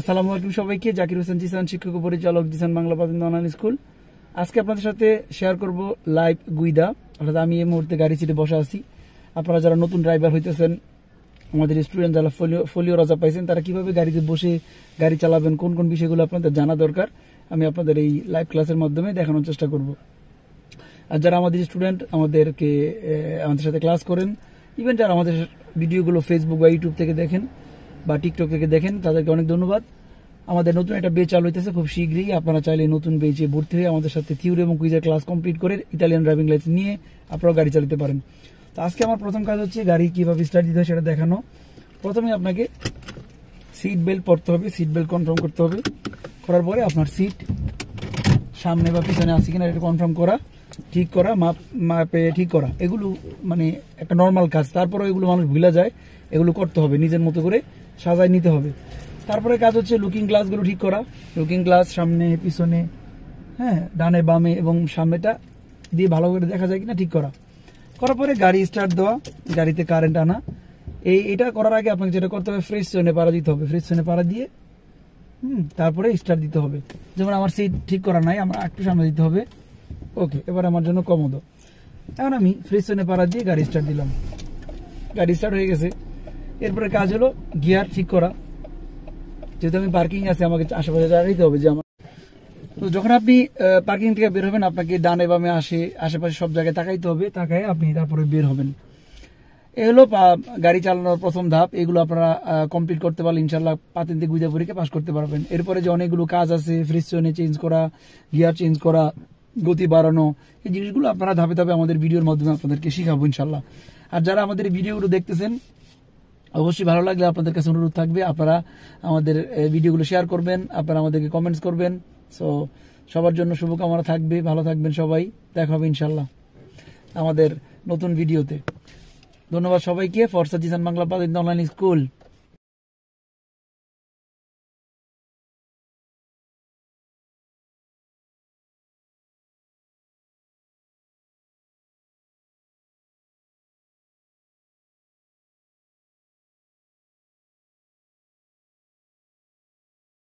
আসসালামু আলাইকুম সবাইকে জাকির হোসেন জিসান শিক্ষক পরিচালক জিসান বাংলা পাবেন অনলাইন স্কুল আজকে আপনাদের সাথে শেয়ার করব লাইভ গুইদা অর্থাৎ আমি এই মুহূর্তে গাড়ি সিটে বসে আছি আপনারা যারা নতুন ড্রাইভার হইতেছেন আমাদের স্টুডেন্ট যারা ফলিও ফলিও রাজা পাইছেন তারা কীভাবে গাড়িতে বসে গাড়ি চালাবেন কোন কোন বিষয়গুলো আপনাদের জানা দরকার আমি আপনাদের এই লাইভ ক্লাসের মাধ্যমে দেখানোর চেষ্টা করব আর যারা আমাদের স্টুডেন্ট আমাদেরকে আমাদের সাথে ক্লাস করেন ইভেন যারা আমাদের ভিডিওগুলো ফেসবুক বা ইউটিউব থেকে দেখেন বা টিকটক থেকে দেখেন তাদেরকে অনেক ধন্যবাদ আমাদের নতুন একটা বেচ চালু হইতেছে খুব শীঘ্রই আপনারা চাইলে নতুন বেচে ভর্তি হয়ে আমাদের সাথে থিওরি এবং কুইজের ক্লাস কমপ্লিট করে ইতালিয়ান ড্রাইভিং লাইসেন্স নিয়ে আপনারা গাড়ি চালাতে পারেন তো আজকে আমার প্রথম কাজ হচ্ছে গাড়ি কীভাবে স্টার্ট দিতে হয় সেটা দেখানো প্রথমে আপনাকে সিট বেল্ট পরতে হবে সিট বেল্ট কনফার্ম করতে হবে করার পরে আপনার সিট সামনে বা পিছনে আছে কিনা এটা কনফার্ম করা ঠিক করা মাপ মাপে ঠিক করা এগুলো মানে একটা নর্মাল কাজ তারপরেও এগুলো মানুষ ভুলে যায় এগুলো করতে হবে নিজের মতো করে সাজায় নিতে হবে তারপরে কাজ হচ্ছে লুকিং গ্লাসগুলো ঠিক করা লুকিং গ্লাস সামনে পিছনে হ্যাঁ ডানে বামে এবং সামনেটা দিয়ে ভালো করে দেখা যায় কিনা ঠিক করা করার পরে গাড়ি স্টার্ট দেওয়া গাড়িতে কারেন্ট আনা এই এটা করার আগে আপনাকে যেটা করতে হবে ফ্রেশ সোনে পাড়া দিতে হবে ফ্রেশ সোনে পাড়া দিয়ে হুম তারপরে স্টার্ট দিতে হবে যেমন আমার সিট ঠিক করা নাই আমার একটু সামনে দিতে হবে ওকে এবার আমার জন্য কমো দাও এখন আমি ফ্রেশ সোনে পাড়া দিয়ে গাড়ি স্টার্ট দিলাম গাড়ি স্টার্ট হয়ে গেছে এরপরে কাজ হলো গিয়ার ঠিক করা যেহেতু আমি পার্কিং আছে আমাকে আশেপাশে দাঁড়াইতে হবে যে আমার তো যখন আপনি পার্কিং থেকে বের হবেন আপনাকে ডানে বামে আসে আশেপাশে সব জায়গায় তাকাইতে হবে তাকায় আপনি তারপরে বের হবেন এ হলো গাড়ি চালানোর প্রথম ধাপ এগুলো আপনারা কমপ্লিট করতে পারলে ইনশাল্লাহ দিয়ে গুজা পরীক্ষা পাশ করতে পারবেন এরপরে যে অনেকগুলো কাজ আছে ফ্রিজ চেনে চেঞ্জ করা গিয়ার চেঞ্জ করা গতি বাড়ানো এই জিনিসগুলো আপনারা ধাপে ধাপে আমাদের ভিডিওর মাধ্যমে আপনাদেরকে শিখাবো ইনশাল্লাহ আর যারা আমাদের ভিডিওগুলো দেখতেছেন অবশ্যই ভালো লাগলে আপনাদের কাছে অনুরোধ থাকবে আপনারা আমাদের ভিডিওগুলো শেয়ার করবেন আপনারা আমাদেরকে কমেন্টস করবেন সো সবার জন্য শুভকামনা থাকবে ভালো থাকবেন সবাই দেখা হবে ইনশাল্লাহ আমাদের নতুন ভিডিওতে ধন্যবাদ সবাইকে ফরসা জিসান বাংলা পাদ অনলাইন স্কুল